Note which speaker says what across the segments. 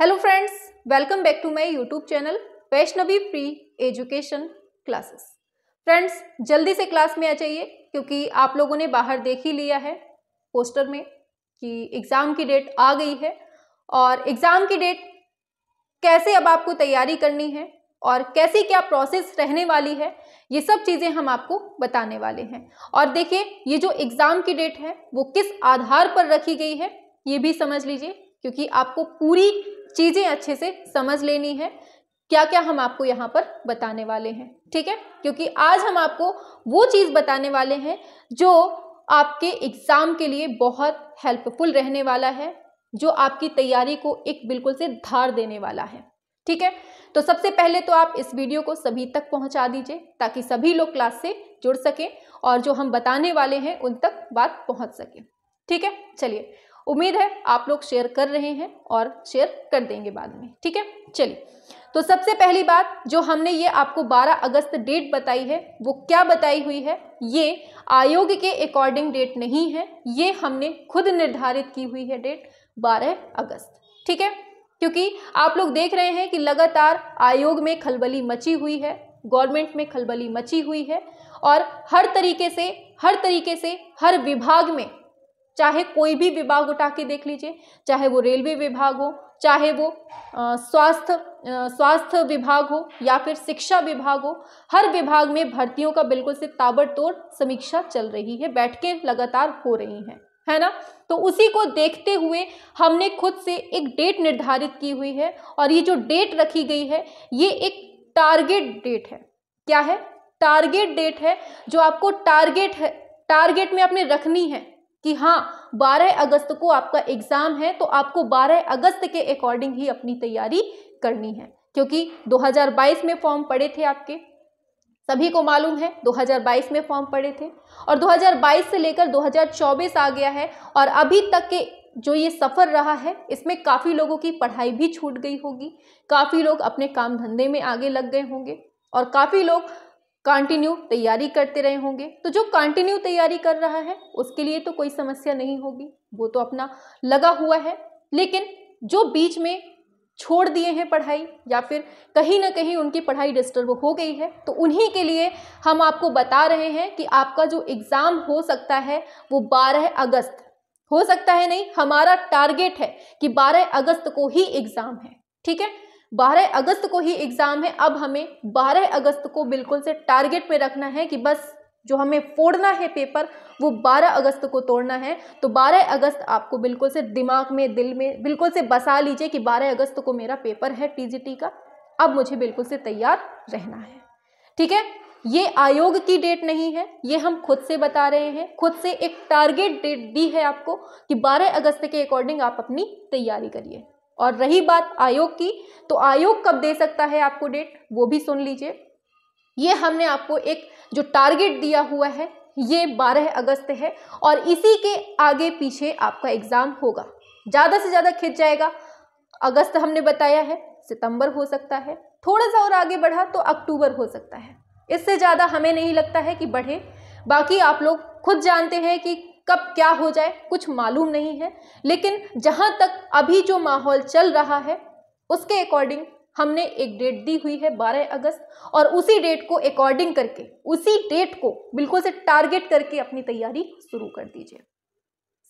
Speaker 1: hello friends welcome back to my YouTube channel Vaishnavi free education classes friends जल्दी से class में आ जाइए क्योंकि आप लोगों ने बाहर देख ही लिया है पोस्टर में कि एग्ज़ाम की डेट आ गई है और एग्ज़ाम की डेट कैसे अब आपको तैयारी करनी है और कैसी क्या प्रोसेस रहने वाली है ये सब चीज़ें हम आपको बताने वाले हैं और देखिए ये जो एग्ज़ाम की डेट है वो किस आधार पर रखी गई है ये भी समझ लीजिए क्योंकि आपको पूरी चीज़ें अच्छे से समझ लेनी है क्या क्या हम आपको यहाँ पर बताने वाले हैं ठीक है क्योंकि आज हम आपको वो चीज़ बताने वाले हैं जो आपके एग्ज़ाम के लिए बहुत हेल्पफुल रहने वाला है जो आपकी तैयारी को एक बिल्कुल से धार देने वाला है ठीक है तो सबसे पहले तो आप इस वीडियो को सभी तक पहुंचा दीजिए ताकि सभी लोग क्लास से जुड़ सकें और जो हम बताने वाले हैं उन तक बात पहुंच सके ठीक है चलिए उम्मीद है आप लोग शेयर कर रहे हैं और शेयर कर देंगे बाद में ठीक है चलिए तो सबसे पहली बात जो हमने ये आपको 12 अगस्त डेट बताई है वो क्या बताई हुई है ये आयोग के अकॉर्डिंग डेट नहीं है ये हमने खुद निर्धारित की हुई है डेट 12 अगस्त ठीक है क्योंकि आप लोग देख रहे हैं कि लगातार आयोग में खलबली मची हुई है गवर्नमेंट में खलबली मची हुई है और हर तरीके से हर तरीके से हर विभाग में चाहे कोई भी विभाग उठा के देख लीजिए चाहे वो रेलवे विभाग हो चाहे वो स्वास्थ्य स्वास्थ्य विभाग हो या फिर शिक्षा विभाग हो हर विभाग में भर्तियों का बिल्कुल से ताबड़तोड़ समीक्षा चल रही है बैठकें लगातार हो रही हैं है ना तो उसी को देखते हुए हमने खुद से एक डेट निर्धारित की हुई है और ये जो डेट रखी गई है ये एक टारगेट डेट है क्या है टारगेट डेट है जो आपको टारगेट है टारगेट में आपने रखनी है कि हाँ 12 अगस्त को आपका एग्ज़ाम है तो आपको 12 अगस्त के अकॉर्डिंग ही अपनी तैयारी करनी है क्योंकि 2022 में फॉर्म पड़े थे आपके सभी को मालूम है 2022 में फॉर्म पड़े थे और 2022 से लेकर 2024 आ गया है और अभी तक के जो ये सफ़र रहा है इसमें काफ़ी लोगों की पढ़ाई भी छूट गई होगी काफ़ी लोग अपने काम धंधे में आगे लग गए होंगे और काफ़ी लोग कंटिन्यू तैयारी करते रहे होंगे तो जो कंटिन्यू तैयारी कर रहा है उसके लिए तो कोई समस्या नहीं होगी वो तो अपना लगा हुआ है लेकिन जो बीच में छोड़ दिए हैं पढ़ाई या फिर कहीं ना कहीं उनकी पढ़ाई डिस्टर्ब हो गई है तो उन्हीं के लिए हम आपको बता रहे हैं कि आपका जो एग्ज़ाम हो सकता है वो 12 अगस्त हो सकता है नहीं हमारा टारगेट है कि 12 अगस्त को ही एग्ज़ाम है ठीक है 12 अगस्त को ही एग्ज़ाम है अब हमें 12 अगस्त को बिल्कुल से टारगेट में रखना है कि बस जो हमें फोड़ना है पेपर वो 12 अगस्त को तोड़ना है तो 12 अगस्त आपको बिल्कुल से दिमाग में दिल में बिल्कुल से बसा लीजिए कि 12 अगस्त को मेरा पेपर है टीजीटी का अब मुझे बिल्कुल से तैयार रहना है ठीक है ये आयोग की डेट नहीं है ये हम खुद से बता रहे हैं खुद से एक टारगेट डेट दी है आपको कि 12 अगस्त के अकॉर्डिंग आप अपनी तैयारी करिए और रही बात आयोग की तो आयोग कब दे सकता है आपको डेट वो भी सुन लीजिए ये हमने आपको एक जो टारगेट दिया हुआ है ये 12 अगस्त है और इसी के आगे पीछे आपका एग्ज़ाम होगा ज़्यादा से ज़्यादा खिंच जाएगा अगस्त हमने बताया है सितंबर हो सकता है थोड़ा सा और आगे बढ़ा तो अक्टूबर हो सकता है इससे ज़्यादा हमें नहीं लगता है कि बढ़े बाकी आप लोग खुद जानते हैं कि कब क्या हो जाए कुछ मालूम नहीं है लेकिन जहां तक अभी जो माहौल चल रहा है उसके अकॉर्डिंग हमने एक डेट दी हुई है 12 अगस्त और उसी डेट को अकॉर्डिंग करके उसी डेट को बिल्कुल से टारगेट करके अपनी तैयारी शुरू कर दीजिए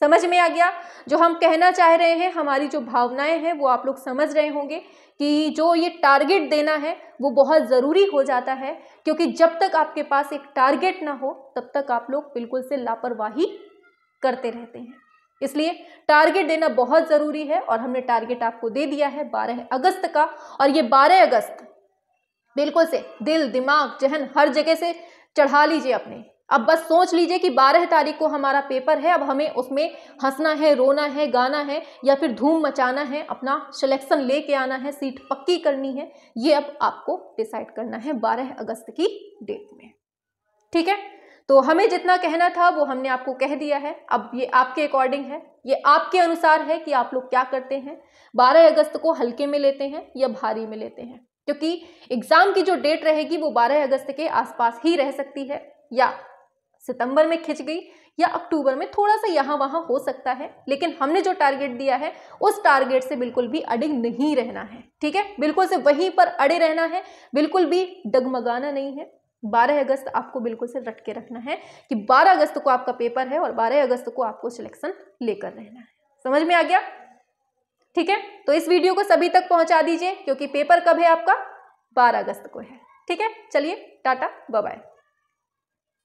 Speaker 1: समझ में आ गया जो हम कहना चाह रहे हैं हमारी जो भावनाएं हैं वो आप लोग समझ रहे होंगे कि जो ये टारगेट देना है वो बहुत ज़रूरी हो जाता है क्योंकि जब तक आपके पास एक टारगेट ना हो तब तक आप लोग बिल्कुल से लापरवाही करते रहते हैं इसलिए टारगेट देना बहुत ज़रूरी है और हमने टारगेट आपको दे दिया है बारह अगस्त का और ये बारह अगस्त बिल्कुल से दिल दिमाग जहन हर जगह से चढ़ा लीजिए अपने अब बस सोच लीजिए कि 12 तारीख को हमारा पेपर है अब हमें उसमें हंसना है रोना है गाना है या फिर धूम मचाना है अपना सिलेक्शन लेके आना है सीट पक्की करनी है ये अब आपको डिसाइड करना है 12 अगस्त की डेट में ठीक है तो हमें जितना कहना था वो हमने आपको कह दिया है अब ये आपके अकॉर्डिंग है ये आपके अनुसार है कि आप लोग क्या करते हैं 12 अगस्त को हल्के में लेते हैं या भारी में लेते हैं क्योंकि एग्ज़ाम की जो डेट रहेगी वो 12 अगस्त के आसपास ही रह सकती है या सितंबर में खिंच गई या अक्टूबर में थोड़ा सा यहाँ वहाँ हो सकता है लेकिन हमने जो टारगेट दिया है उस टारगेट से बिल्कुल भी अड़े नहीं रहना है ठीक है बिल्कुल से वहीं पर अड़े रहना है बिल्कुल भी डगमगाना नहीं है बारह अगस्त आपको बिल्कुल से रट के रखना है कि बारह अगस्त को आपका पेपर है और बारह अगस्त को आपको सिलेक्शन लेकर रहना है समझ में आ गया ठीक है तो इस वीडियो को सभी तक पहुंचा दीजिए क्योंकि पेपर कब है आपका बारह अगस्त को है ठीक है चलिए टाटा बाय